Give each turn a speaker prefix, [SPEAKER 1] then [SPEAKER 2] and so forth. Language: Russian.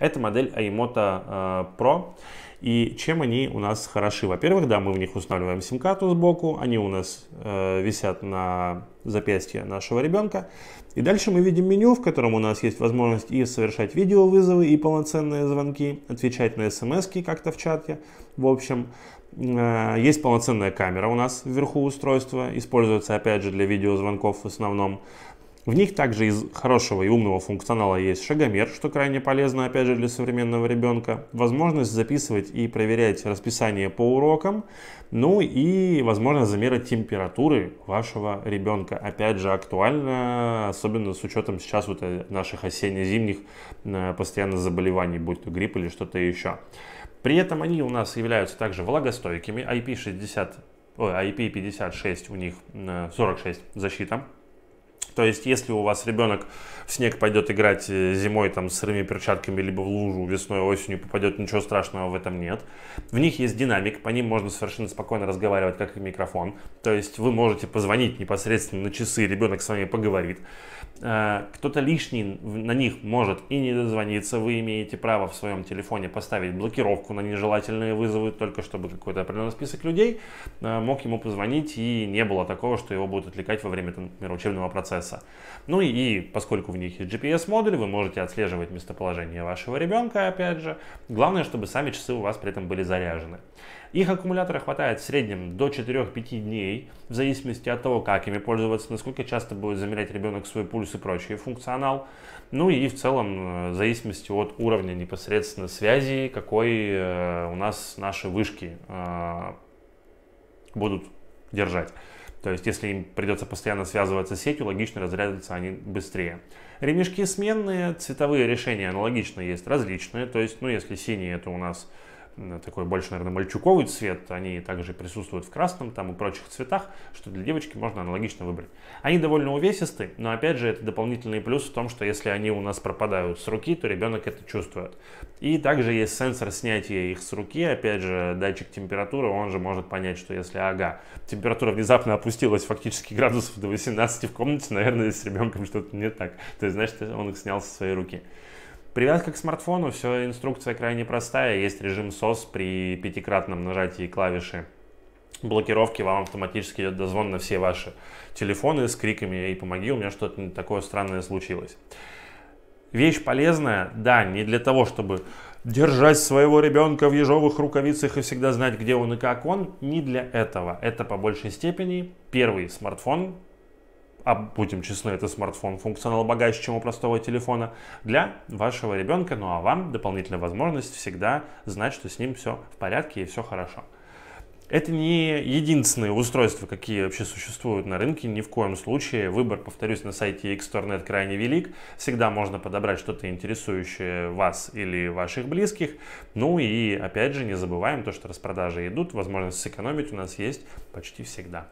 [SPEAKER 1] Это модель Aimoto э, Pro. И чем они у нас хороши? Во-первых, да, мы в них устанавливаем сим-карту сбоку, они у нас э, висят на запястье нашего ребенка. И дальше мы видим меню, в котором у нас есть возможность и совершать видеовызовы, и полноценные звонки, отвечать на смс как-то в чате. В общем, э, есть полноценная камера у нас вверху устройства, используется опять же для видеозвонков в основном. В них также из хорошего и умного функционала есть шагомер, что крайне полезно, опять же, для современного ребенка, возможность записывать и проверять расписание по урокам, ну и возможно, замера температуры вашего ребенка. Опять же, актуально, особенно с учетом сейчас вот э, наших осенне-зимних э, постоянно заболеваний, будь то грипп или что-то еще. При этом они у нас являются также влагостойкими, IP60, ой, IP56 у них 46 э, защита то есть, если у вас ребенок в снег пойдет играть э, зимой там с сырыми перчатками, либо в лужу весной, осенью попадет, ничего страшного в этом нет. В них есть динамик, по ним можно совершенно спокойно разговаривать, как и микрофон. То есть, вы можете позвонить непосредственно на часы, ребенок с вами поговорит. Э, кто-то лишний на них может и не дозвониться. Вы имеете право в своем телефоне поставить блокировку на нежелательные вызовы, только чтобы какой-то определенный список людей э, мог ему позвонить, и не было такого, что его будут отвлекать во время, например, учебного процесса процесса. Ну и поскольку в них есть GPS-модуль, вы можете отслеживать местоположение вашего ребенка, опять же. Главное, чтобы сами часы у вас при этом были заряжены. Их аккумулятора хватает в среднем до 4-5 дней, в зависимости от того, как ими пользоваться, насколько часто будет замерять ребенок свой пульс и прочий функционал. Ну и в целом, э, в зависимости от уровня непосредственно связи, какой э, у нас наши вышки э, будут держать. То есть, если им придется постоянно связываться с сетью, логично разрядятся они быстрее. Ремешки сменные, цветовые решения аналогично есть различные. То есть, ну, если синие, это у нас Э, такой больше, наверное, мальчуковый цвет, они также присутствуют в красном там и прочих цветах, что для девочки можно аналогично выбрать. Они довольно увесисты, но опять же это дополнительный плюс в том, что если они у нас пропадают с руки, то ребенок это чувствует. И также есть сенсор снятия их с руки, опять же датчик температуры, он же может понять, что если, ага, температура внезапно опустилась фактически градусов до 18 в комнате, наверное, с ребенком что-то не так. То есть, значит, он их снял со своей руки. Привязка к смартфону, все инструкция крайне простая. Есть режим SOS при пятикратном нажатии клавиши блокировки вам автоматически идет дозвон на все ваши телефоны с криками «Эй, помоги, у меня что-то такое странное случилось». Вещь полезная, да, не для того, чтобы держать своего ребенка в ежовых рукавицах и всегда знать, где он и как он, не для этого. Это по большей степени первый смартфон, а будем честны, это смартфон, функционал богаче, чем у простого телефона, для вашего ребенка, ну а вам дополнительная возможность всегда знать, что с ним все в порядке и все хорошо. Это не единственные устройства, какие вообще существуют на рынке, ни в коем случае. Выбор, повторюсь, на сайте Xtornet крайне велик. Всегда можно подобрать что-то интересующее вас или ваших близких. Ну и опять же, не забываем то, что распродажи идут, возможность сэкономить у нас есть почти всегда.